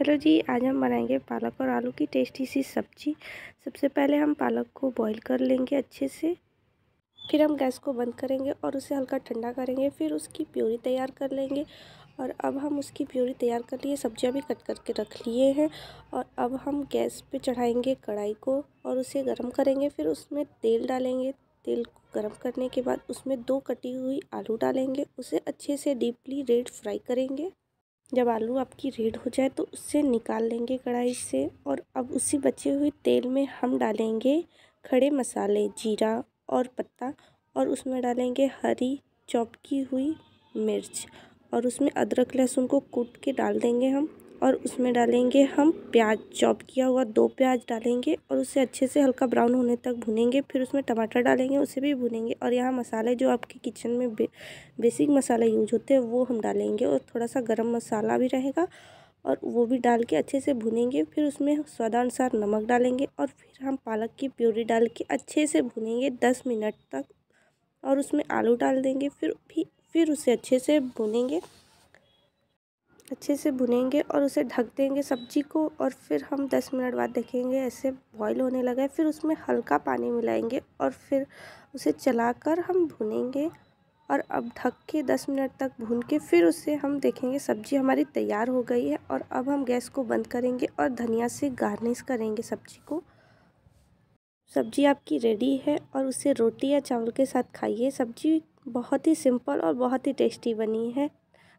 hello जी आज हम बनाएंगे पालक और आलू की टेस्टी सी सब्जी सबसे पहले हम पालक को बॉईल कर लेंगे अच्छे से फिर हम गैस को बंद करेंगे और उसे हल्का ठंडा करेंगे फिर उसकी प्योरी तैयार कर लेंगे और अब हम उसकी प्योरी तैयार कर लिए सब्जियां भी कट करके रख लिए हैं और अब हम गैस पे चढ़ाएंगे कढ़ाई को और उसे गर्म करेंगे फिर उसमें तेल डालेंगे तेल को गर्म करने के बाद उसमें दो कटी हुई आलू डालेंगे उसे अच्छे से डीपली रेड फ्राई करेंगे जब आलू आपकी रेड हो जाए तो उससे निकाल लेंगे कढ़ाई से और अब उसी बचे हुए तेल में हम डालेंगे खड़े मसाले जीरा और पत्ता और उसमें डालेंगे हरी चौपकी हुई मिर्च और उसमें अदरक लहसुन को कूट के डाल देंगे हम और उसमें डालेंगे हम प्याज चॉप किया हुआ दो प्याज डालेंगे और उसे अच्छे से हल्का ब्राउन होने तक भुनेंगे फिर उसमें टमाटर डालेंगे उसे भी भुनेंगे और यहाँ मसाले जो आपके किचन में बे, बेसिक मसाला यूज होते हैं वो हम डालेंगे और थोड़ा सा गर्म मसाला भी रहेगा और वो भी डाल के अच्छे से भुनेंगे फिर उसमें स्वादानुसार नमक डालेंगे और फिर हम पालक की प्योरी डाल के अच्छे से भुनेंगे दस मिनट तक और उसमें आलू डाल देंगे फिर भी फिर उसे अच्छे से भुनेंगे अच्छे से भुनेंगे और उसे ढक देंगे सब्जी को और फिर हम 10 मिनट बाद देखेंगे ऐसे बॉईल होने लगा है फिर उसमें हल्का पानी मिलाएंगे और फिर उसे चलाकर हम भुनेंगे और अब ढक के 10 मिनट तक भून के फिर उसे हम देखेंगे सब्जी हमारी तैयार हो गई है और अब हम गैस को बंद करेंगे और धनिया से गार्निश करेंगे सब्जी को सब्जी आपकी रेडी है और उसे रोटी या चावल के साथ खाइए सब्जी बहुत ही सिंपल और बहुत ही टेस्टी बनी है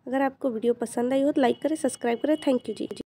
अगर आपको वीडियो पसंद आई हो तो लाइक करें सब्सक्राइब करें थैंक यू जी